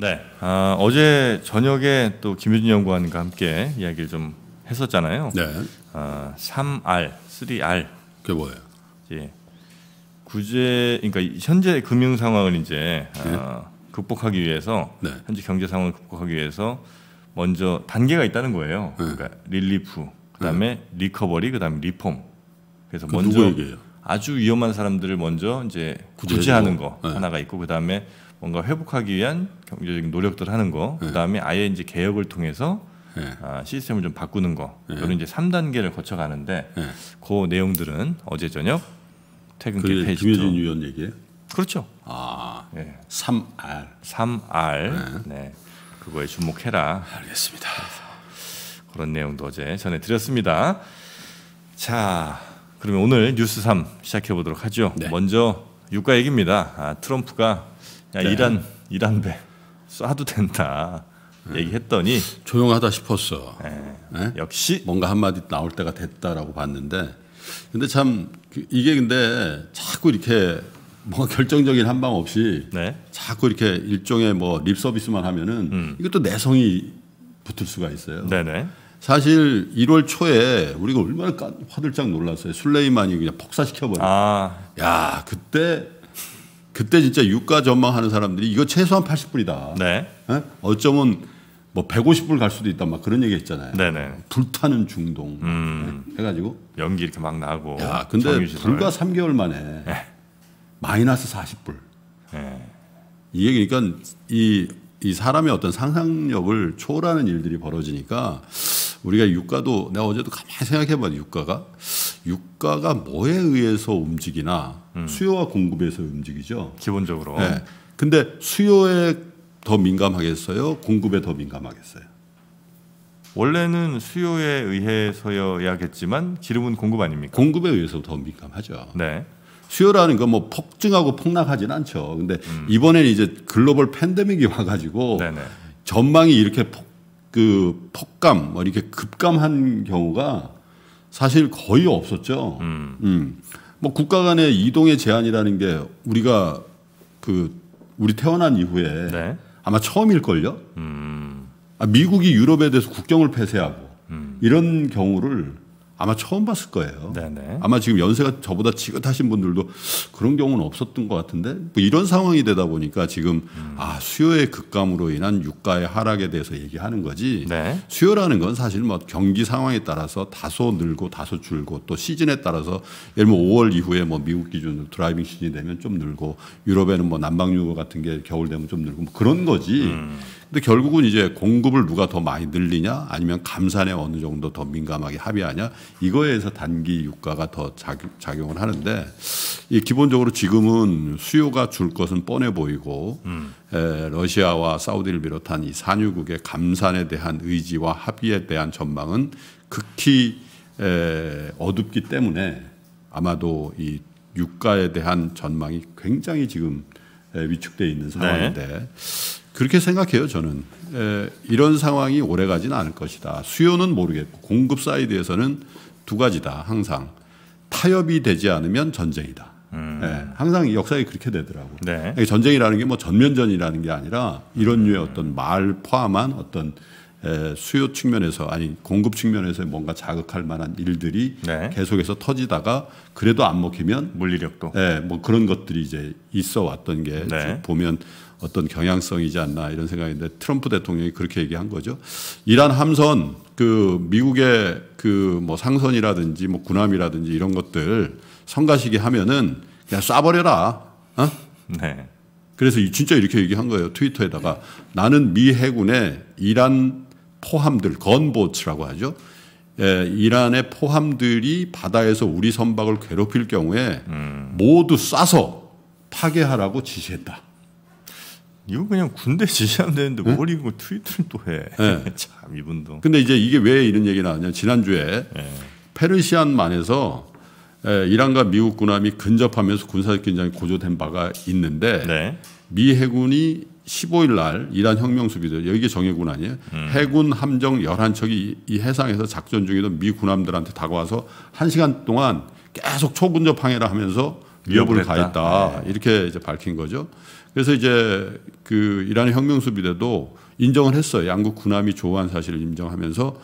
네. 아, 어제 저녁에 또 김효진 연구원과 함께 이야기를 좀 했었잖아요. 네. 아, 3R, 3R. 그게 뭐예요? 예. 구제, 그러니까 현재 금융 상황을 이제 아, 네. 아, 극복하기 위해서 네. 현재 경제 상황을 극복하기 위해서 먼저 단계가 있다는 거예요. 네. 그러니까 릴리프, 그다음에 네. 리커버리, 그다음에 리폼. 그래서 먼저 아주 위험한 사람들을 먼저 이제 구제하는 거 네. 하나가 있고 그다음에 뭔가 회복하기 위한 경제적인 노력들 하는 거, 네. 그다음에 아예 이제 개혁을 통해서 네. 아, 시스템을 좀 바꾸는 거, 네. 이런 이제 3단계를 거쳐가는데 그 내용들은 어제 저녁 퇴근 그 페이지 김효진 위원 얘기예요? 그렇죠. 아, 예. 3R. 3R. 네. 그거에 주목해라. 알겠습니다. 그런 내용도 어제 전해드렸습니다. 자, 그러면 오늘 뉴스 3 시작해 보도록 하죠. 네. 먼저 유가 얘기입니다. 아, 트럼프가 야 네. 이란 이란 배 쏴도 된다 네. 얘기했더니 조용하다 싶었어. 네. 네. 역시 뭔가 한마디 나올 때가 됐다라고 봤는데 근데 참 그, 이게 근데 자꾸 이렇게 뭐 결정적인 한 방 없이 네. 자꾸 이렇게 일종의 뭐 립 서비스만 하면은 음. 이것도 내성이 붙을 수가 있어요. 네네. 사실 1월 초에 우리가 얼마나 화들짝 놀랐어요. 술레이만이 그냥 폭사시켜버려. 아. 야 그때 그때 진짜 유가 전망하는 사람들이 이거 최소한 80불이다. 네. 네? 어쩌면 뭐 150불 갈 수도 있다 막 그런 얘기 했잖아요. 네네. 네. 불타는 중동 음. 네? 해가지고 연기 이렇게 막 나고. 야, 근데 정유시설. 불과 3개월 만에 네. 마이너스 40불. 네. 이얘기니까 그러니까 이, 이 사람의 어떤 상상력을 초월하는 일들이 벌어지니까 우리가 유가도 내가 어제도 가만히 생각해봐도 유가가 유가가 뭐에 의해서 움직이나 음. 수요와 공급에서 움직이죠. 기본적으로. 네. 근데 수요에 더 민감하겠어요? 공급에 더 민감하겠어요? 원래는 수요에 의해서여야겠지만 기름은 공급 아닙니까? 공급에 의해서 더 민감하죠. 네. 수요라는 건 뭐 폭증하고 폭락하진 않죠. 근데 음. 이번에 이제 글로벌 팬데믹이 와가지고 네네. 전망이 이렇게 폭그 폭감, 뭐 이렇게 급감한 경우가 사실 거의 없었죠. 음. 음. 뭐 국가 간의 이동의 제한이라는 게 우리가 그 우리 태어난 이후에 네. 아마 처음일걸요. 음. 아, 미국이 유럽에 대해서 국경을 폐쇄하고 음. 이런 경우를 아마 처음 봤을 거예요. 네네. 아마 지금 연세가 저보다 지긋하신 분들도 그런 경우는 없었던 것 같은데 뭐 이런 상황이 되다 보니까 지금 음. 아 수요의 급감으로 인한 유가의 하락에 대해서 얘기하는 거지 네. 수요라는 건 사실 뭐 경기 상황에 따라서 다소 늘고 다소 줄고 또 시즌에 따라서 예를 들면 5월 이후에 뭐 미국 기준으로 드라이빙 시즌이 되면 좀 늘고 유럽에는 뭐 난방유가 같은 게 겨울 되면 좀 늘고 뭐 그런 거지. 음. 근데 결국은 이제 공급을 누가 더 많이 늘리냐 아니면 감산에 어느 정도 더 민감하게 합의하냐 이거에 서 단기 유가가 더 작용을 하는데 이 기본적으로 지금은 수요가 줄 것은 뻔해 보이고 음. 에, 러시아와 사우디를 비롯한 이 산유국의 감산에 대한 의지와 합의에 대한 전망은 극히 에, 어둡기 때문에 아마도 이 유가에 대한 전망이 굉장히 지금 위축돼 있는 상황인데 네. 그렇게 생각해요, 저는. 에, 이런 상황이 오래 가지는 않을 것이다. 수요는 모르겠고, 공급 사이드에서는 두 가지다, 항상. 타협이 되지 않으면 전쟁이다. 음. 네, 항상 역사에 그렇게 되더라고요. 네. 전쟁이라는 게 뭐 전면전이라는 게 아니라 이런 음. 류의 어떤 말 포함한 어떤 수요 측면에서 아니 공급 측면에서 뭔가 자극할 만한 일들이 네. 계속해서 터지다가 그래도 안 먹히면 물리력도 예, 뭐 그런 것들이 이제 있어 왔던 게 네. 보면 어떤 경향성이지 않나 이런 생각인데 트럼프 대통령이 그렇게 얘기한 거죠. 이란 함선 그 미국의 그 뭐 상선이라든지 뭐 군함이라든지 이런 것들 성가시게 하면은 그냥 쏴버려라. 어? 네. 그래서 진짜 이렇게 얘기한 거예요. 트위터에다가 나는 미 해군의 이란 포함들, 건보츠라고 하죠. 예, 이란의 포함들이 바다에서 우리 선박을 괴롭힐 경우에 음. 모두 쏴서 파괴하라고 지시했다. 이거 그냥 군대 지시하면 되는데 응? 뭘 이거 트위터를 또 해. 네. 참 이분도. 근데 이제 이게 왜 이런 얘기 나왔냐. 지난주에 네. 페르시안만에서 예, 이란과 미국 군함이 근접하면서 군사적 긴장이 고조된 바가 있는데 네. 미 해군이 15일 날 이란 혁명 수비대 여기 정예군 아니에요. 음. 해군 함정 11척이 이, 해상에서 작전 중이던 미 군함들한테 다가와서 1시간 동안 계속 초근접 항해를 하면서 위협을 가했다. 네. 이렇게 이제 밝힌 거죠. 그래서 이제 그 이란 혁명 수비대도 인정을 했어요. 양국 군함이 조호한 사실을 인정하면서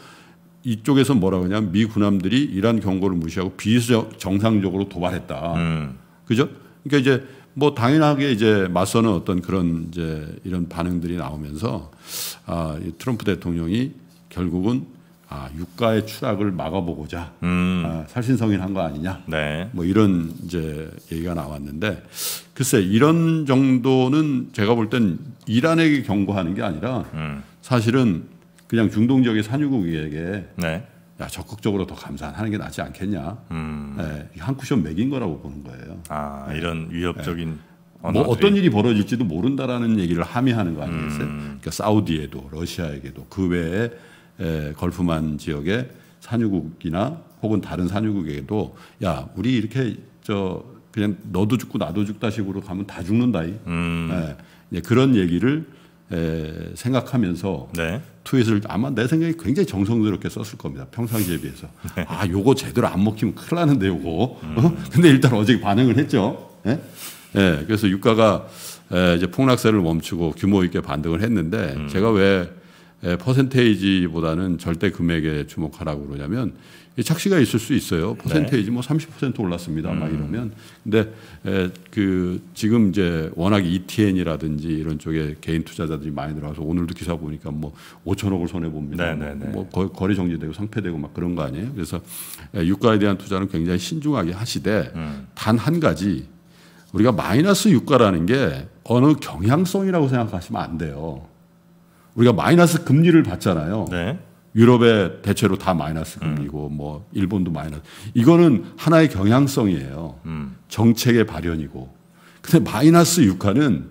이쪽에서 뭐라고 하냐면 미 군함들이 이란 경고를 무시하고 비정상적으로 도발했다. 음. 그죠? 그러니까 이제 뭐 당연하게 이제 맞서는 어떤 그런 이제 이런 반응들이 나오면서 아, 이 트럼프 대통령이 결국은 아, 유가의 추락을 막아보고자 음. 아, 살신성인한 거 아니냐. 네. 뭐 이런 이제 얘기가 나왔는데 글쎄 이런 정도는 제가 볼 땐 이란에게 경고하는 게 아니라 음. 사실은 그냥 중동 지역의 산유국에게 네. 야 적극적으로 더 감산하는 게 낫지 않겠냐. 음. 예, 한 쿠션 매긴 거라고 보는 거예요. 아 예. 이런 위협적인 예. 뭐 어떤 일이 벌어질지도 모른다라는 얘기를 함의하는 거 아니겠어요? 음. 그러니까 사우디에도 러시아에게도 그 외에 에, 걸프만 지역의 산유국이나 혹은 다른 산유국에게도 야 우리 이렇게 저 그냥 너도 죽고 나도 죽다식으로 가면 다죽는다 음. 예, 그런 얘기를 에, 생각하면서 네. 트윗을 아마 내 생각에 굉장히 정성스럽게 썼을 겁니다. 평상시에 비해서. 네. 아, 요거 제대로 안 먹히면 큰일 나는데 요거. 음. 어? 근데 일단 어제 반응을 했죠. 예? 예. 그래서 유가가 에, 이제 폭락세를 멈추고 규모 있게 반등을 했는데 음. 제가 왜 예, 퍼센테이지보다는 절대 금액에 주목하라고 그러냐면 착시가 있을 수 있어요. 네. 퍼센테이지 네. 뭐 뭐30% 올랐습니다. 음. 막 이러면 근데 에, 예, 그 지금 이제 워낙 ETN이라든지 이런 쪽에 개인 투자자들이 많이 들어와서 오늘도 기사 보니까 뭐 5천억을 손해 봅니다. 네, 네, 뭐 거리 정지되고 상폐되고 막 그런 거 아니에요. 그래서 예, 유가에 대한 투자는 굉장히 신중하게 하시되 음. 단한 가지 우리가 마이너스 유가라는 게 어느 경향성이라고 생각하시면 안 돼요. 우리가 마이너스 금리를 받잖아요. 네. 유럽의 대체로 다 마이너스 금리고 음. 뭐 일본도 마이너스. 이거는 하나의 경향성이에요. 음. 정책의 발현이고. 근데 마이너스 유가는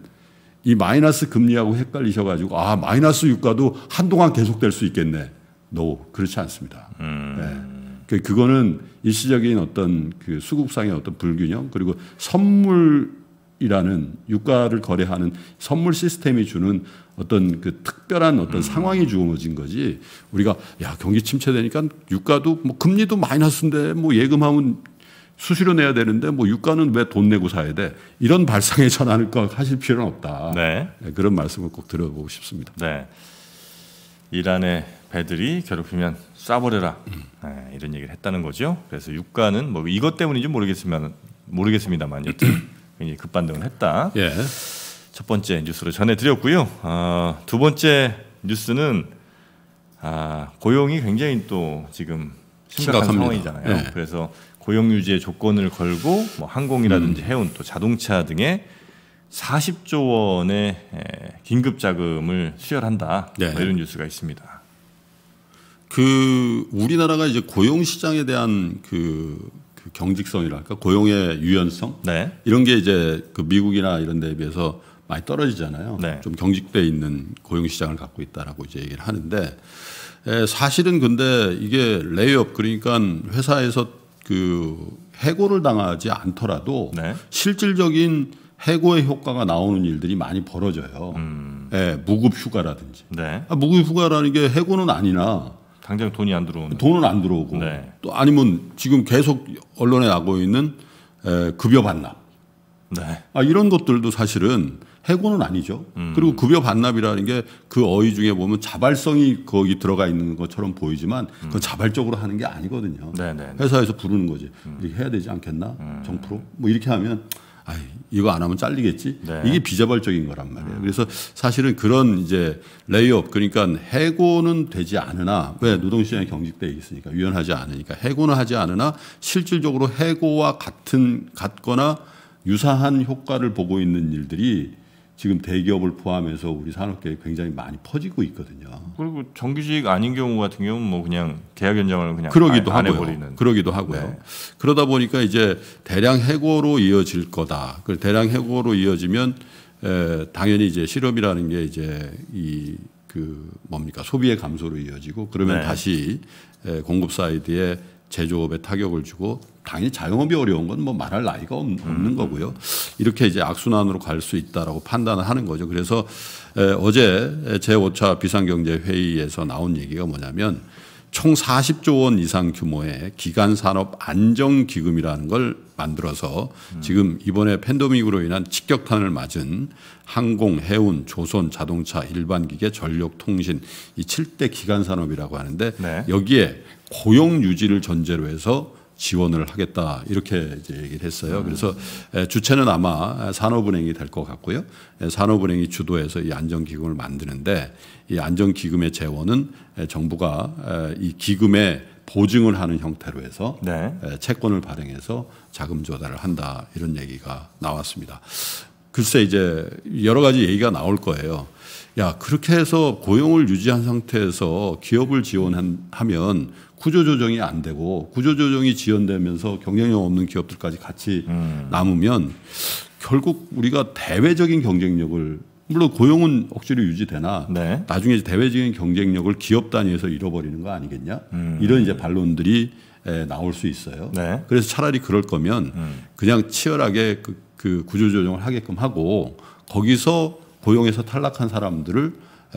이 마이너스 금리하고 헷갈리셔 가지고 아, 마이너스 유가도 한동안 계속될 수 있겠네. No. 그렇지 않습니다. 음. 네. 그, 그거는 일시적인 어떤 그 수급상의 어떤 불균형 그리고 선물 이라는 유가를 거래하는 선물 시스템이 주는 어떤 그 특별한 어떤 음. 상황이 주어진 거지 우리가 야 경기 침체되니까 유가도 뭐 금리도 마이너스인데 뭐 예금하면 수수료 내야 되는데 뭐 유가는 왜 돈 내고 사야 돼 이런 발상에 전하을거 하실 필요는 없다 네. 네, 그런 말씀을 꼭들어보고 싶습니다. 네. 이란의 배들이 괴롭히면 쏴버려라 음. 네, 이런 얘기를 했다는 거죠. 그래서 유가는 뭐 이것 때문인지 모르겠지만 모르겠습니다만 여튼. 굉장히 급반등을 했다. 예. 첫 번째 뉴스로 전해드렸고요. 어, 두 번째 뉴스는 아, 고용이 굉장히 또 지금 심각한 심각합니다. 상황이잖아요. 예. 그래서 고용 유지의 조건을 걸고 뭐 항공이라든지 음. 해운 또 자동차 등의 40조 원의 긴급 자금을 수혈한다. 뭐 네. 이런 뉴스가 있습니다. 그 우리나라가 이제 고용 시장에 대한 그그 경직성이랄까 고용의 유연성 네. 이런 게 이제 그 미국이나 이런 데에 비해서 많이 떨어지잖아요. 네. 좀 경직돼 있는 고용 시장을 갖고 있다라고 이제 얘기를 하는데 에, 사실은 근데 이게 레이업 그러니까 회사에서 그 해고를 당하지 않더라도 네. 실질적인 해고의 효과가 나오는 일들이 많이 벌어져요. 음. 예, 무급 휴가라든지. 네. 아, 무급 휴가라는 게 해고는 아니나 당장 돈이 안 들어오는. 돈은 안 들어오고 네. 또 아니면 지금 계속 언론에 나고 있는 에, 급여 반납. 네. 아, 이런 것들도 사실은 해고는 아니죠. 음. 그리고 급여 반납이라는 게 그 어휘 중에 보면 자발성이 거기 들어가 있는 것처럼 보이지만 음. 그 자발적으로 하는 게 아니거든요. 네네네. 네, 네. 회사에서 부르는 거지. 음. 이렇게 해야 되지 않겠나? 음. 정프로? 뭐 이렇게 하면 아이, 이거 안 하면 잘리겠지. 네. 이게 비자발적인 거란 말이에요. 그래서 사실은 그런 이제 레이업 그러니까 해고는 되지 않으나 왜 노동시장이 경직돼 있으니까 유연하지 않으니까 해고는 하지 않으나 실질적으로 해고와 같은 같거나 유사한 효과를 보고 있는 일들이 지금 대기업을 포함해서 우리 산업계에 굉장히 많이 퍼지고 있거든요. 그리고 정규직 아닌 경우 같은 경우는 뭐 그냥 계약 연장을 그냥 그러기도 안, 하 해버리는. 그러기도 하고요. 네. 그러다 보니까 이제 대량 해고로 이어질 거다. 그 대량 해고로 이어지면 에, 당연히 이제 실업이라는 게 이제 이 그 뭡니까 소비의 감소로 이어지고 그러면 네. 다시 에, 공급 사이드에 제조업에 타격을 주고 당연히 자영업이 어려운 건 뭐 말할 나이가 없는 음. 거고요. 이렇게 이제 악순환으로 갈 수 있다라고 판단을 하는 거죠. 그래서 에, 어제 제5차 비상경제회의에서 나온 얘기가 뭐냐면 총 40조 원 이상 규모의 기간 산업 안정 기금이라는 걸 만들어서 음. 지금 이번에 팬데믹으로 인한 직격탄을 맞은 항공, 해운, 조선, 자동차, 일반 기계, 전력, 통신 이 7대 기간 산업이라고 하는데 네. 여기에 고용 유지를 전제로 해서 지원을 하겠다 이렇게 이제 얘기를 했어요. 그래서 주체는 아마 산업은행이 될 것 같고요. 산업은행이 주도해서 이 안전기금을 만드는데 이 안전기금의 재원은 정부가 이 기금의 보증을 하는 형태로 해서 네. 채권을 발행해서 자금 조달을 한다 이런 얘기가 나왔습니다. 글쎄 이제 여러 가지 얘기가 나올 거예요. 야 그렇게 해서 고용을 유지한 상태에서 기업을 지원하면 구조조정이 안 되고 구조조정이 지연되면서 경쟁력 없는 기업들까지 같이 음. 남으면 결국 우리가 대외적인 경쟁력을 물론 고용은 억지로 유지되나 네. 나중에 대외적인 경쟁력을 기업 단위에서 잃어버리는 거 아니겠냐 음. 이런 이제 음. 반론들이 에, 나올 수 있어요. 네. 그래서 차라리 그럴 거면 음. 그냥 치열하게 그, 그 구조조정을 하게끔 하고 거기서 고용에서 탈락한 사람들을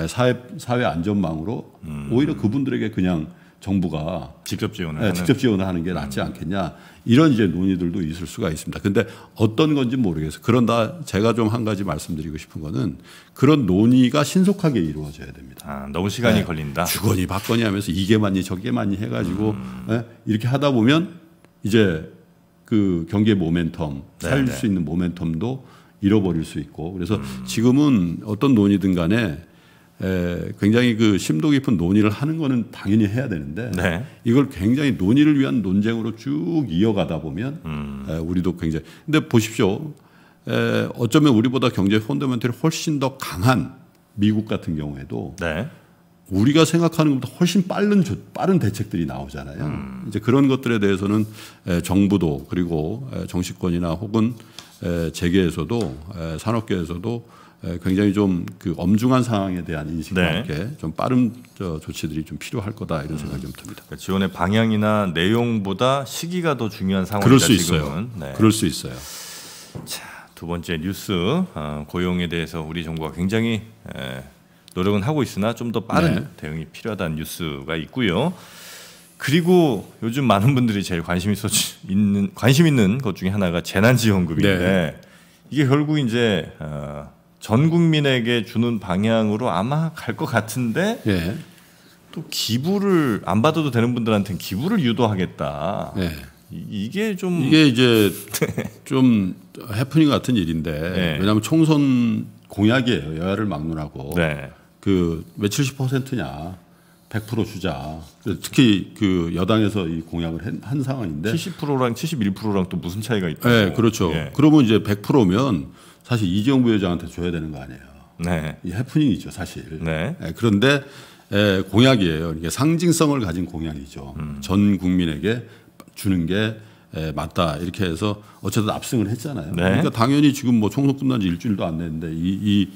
사회 사회 안전망으로 음. 오히려 그분들에게 그냥 정부가 직접 지원을 네, 하는. 직접 지원을 하는 게 낫지 음. 않겠냐 이런 이제 논의들도 있을 수가 있습니다. 근데 어떤 건지 모르겠어요. 그런다 제가 좀 한 가지 말씀드리고 싶은 거는 그런 논의가 신속하게 이루어져야 됩니다. 아, 너무 시간이 네. 걸린다. 주거니 받거니 하면서 이게 많이 저게 많이 해가지고 음. 네, 이렇게 하다 보면 이제 그 경제 모멘텀 네, 살릴 네. 수 있는 모멘텀도 잃어버릴 수 있고 그래서 음. 지금은 어떤 논의든 간에 에, 예, 굉장히 그 심도 깊은 논의를 하는 거는 당연히 해야 되는데 네. 이걸 굉장히 논의를 위한 논쟁으로 쭉 이어가다 보면 음. 에, 예, 우리도 굉장히 근데 보십시오 에, 예, 어쩌면 우리보다 경제 펀더멘털이 훨씬 더 강한 미국 같은 경우에도 네. 우리가 생각하는 것보다 훨씬 빠른 빠른 대책들이 나오잖아요. 음. 이제 그런 것들에 대해서는 에, 정부도 그리고 에, 정치권이나 혹은 에, 재계에서도 에, 산업계에서도 굉장히 좀그 엄중한 상황에 대한 인식과 네. 함께 좀 빠른 조치들이 좀 필요할 거다 이런 생각이 음. 좀 듭니다. 그러니까 지원의 방향이나 내용보다 시기가 더 중요한 상황이다. 지금은. 있어요. 네. 그럴 수 있어요. 자, 두 번째 뉴스 아, 고용에 대해서 우리 정부가 굉장히 노력은 하고 있으나 좀 더 빠른 네. 대응이 필요하다는 뉴스가 있고요. 그리고 요즘 많은 분들이 제일 관심 있어 있는 관심 있는 것 중에 하나가 재난지원금인데 네. 이게 결국 이제 어, 전 국민에게 주는 방향으로 아마 갈 것 같은데 예. 또 기부를 안 받아도 되는 분들한테는 기부를 유도하겠다. 예. 이게 좀 이게 이제 좀 해프닝 같은 일인데 네. 왜냐하면 총선 공약이에요 여야를 막론하고 네. 그왜 70%냐 100% 주자 특히 그 여당에서 이 공약을 한 상황인데 70%랑 71%랑 또 무슨 차이가 있다? 네 예, 그렇죠. 네. 그러면 이제 100%면 사실 이재용 부회장한테 줘야 되는 거 아니에요. 네. 이 해프닝이죠 사실. 네. 네, 그런데 에, 예, 공약이에요. 이게 상징성을 가진 공약이죠. 음. 전 국민에게 주는 게 에, 예, 맞다 이렇게 해서 어쨌든 압승을 했잖아요. 네. 그러니까 당연히 지금 뭐 총선 끝난 지 일주일도 안 됐는데 이, 이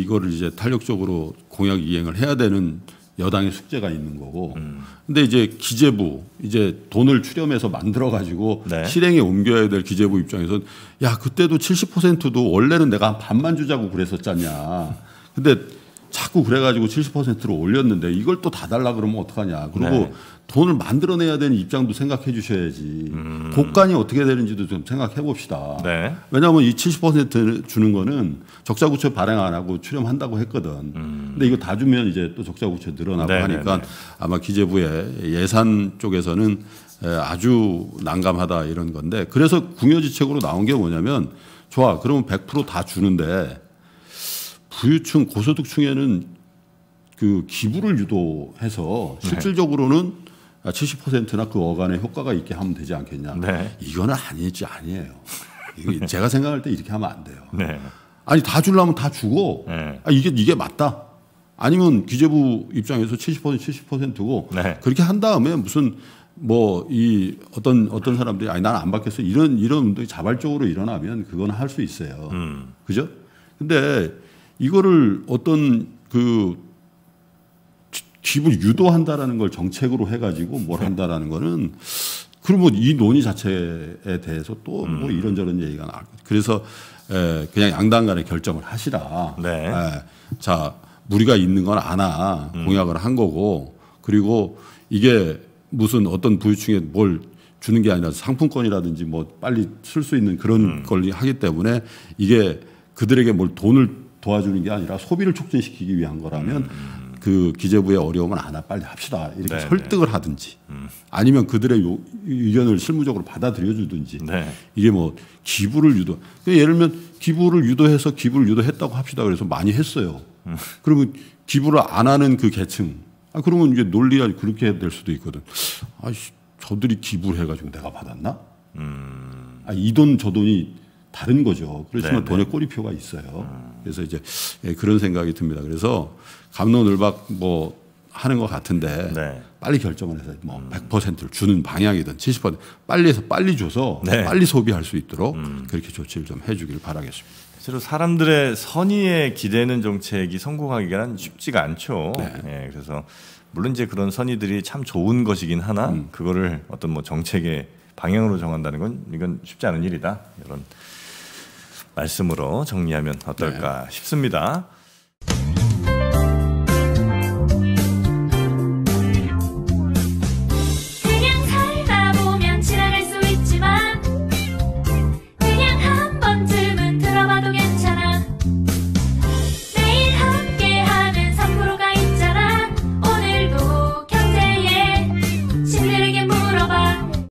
이거를 이제 탄력적으로 공약 이행을 해야 되는 여당의 숙제가 있는 거고. 음. 근데 이제 기재부 이제 돈을 출렴해서 만들어 가지고 네. 실행에 옮겨야 될 기재부 입장에선 야 그때도 70%도 원래는 내가 반만 주자고 그랬었잖냐. 근데 자꾸 그래가지고 70%로 올렸는데 이걸 또 다 달라 그러면 어떡하냐. 그리고 네. 돈을 만들어내야 되는 입장도 생각해 주셔야지. 음. 곡간이 어떻게 되는지도 좀 생각해 봅시다. 네. 왜냐하면 이 70% 주는 거는 적자 구체 발행 안 하고 출연한다고 했거든. 음. 근데 이거 다 주면 이제 또 적자 구체 늘어나고 네네네. 네, 하니까 네. 아마 기재부의 예산 쪽에서는 아주 난감하다 이런 건데 그래서 궁여지책으로 나온 게 뭐냐면 좋아 그러면 100%다 주는데 부유층 고소득층에는 그 기부를 유도해서 네. 실질적으로는 네. 70%나 그어간에 효과가 있게 하면 되지 않겠냐. 네. 이거는 아니지 아니에요. 네. 제가 생각할 때 이렇게 하면 안 돼요. 네. 아니 다 주려면 다 주고 네. 아, 이게 이게 맞다. 아니면 기재부 입장에서 70% 70%고 네. 그렇게 한 다음에 무슨 뭐 이 어떤 어떤 사람들이 아니 난 안 받겠어 이런 이런 운동이 자발적으로 일어나면 그건 할 수 있어요. 음. 그죠? 근데 이거를 어떤 그 기분 유도한다라는 걸 정책으로 해가지고 뭘 네. 한다라는 거는 그러면 이 논의 자체에 대해서 또뭐 음. 이런저런 얘기가 나. 그래서 에, 그냥 양당 간에 결정을 하시라. 네. 에, 자 무리가 있는 건 아나 음. 공약을 한 거고 그리고 이게 무슨 어떤 부유층에 뭘 주는 게 아니라 상품권이라든지 뭐 빨리 쓸 수 있는 그런 음. 걸 하기 때문에 이게 그들에게 뭘 돈을 도와주는 게 아니라 소비를 촉진시키기 위한 거라면 음. 그 기재부의 어려움은 안아 빨리 합시다 이렇게 네네. 설득을 네. 하든지 음. 아니면 그들의 요, 의견을 실무적으로 받아들여 주든지 네. 이게 뭐 기부를 유도 그러니까 예를 들면 기부를 유도해서 기부를 유도했다고 합시다 그래서 많이 했어요 음. 그러면 기부를 안 하는 그 계층 아 그러면 이제 논리가 그렇게 될 수도 있거든 아 저들이 기부를 해가지고 내가 받았나 음. 아이 돈 저 돈이 다른 거죠. 그렇지만 네네. 돈의 꼬리표가 있어요. 그래서 이제 예, 그런 생각이 듭니다. 그래서 감론을박 뭐 하는 것 같은데 네. 빨리 결정을 해서 뭐 100%를 주는 방향이든 70% 빨리 해서 빨리 줘서 네. 빨리 소비할 수 있도록 음. 그렇게 조치를 좀 해주길 바라겠습니다. 실제로 사람들의 선의에 기대는 정책이 성공하기가 쉽지가 않죠. 네. 네. 그래서 물론 이제 그런 선의들이 참 좋은 것이긴 하나 음. 그거를 어떤 뭐 정책에 방향으로 정한다는 건 이건 쉽지 않은 일이다. 이런 말씀으로 정리하면 어떨까 네. 싶습니다.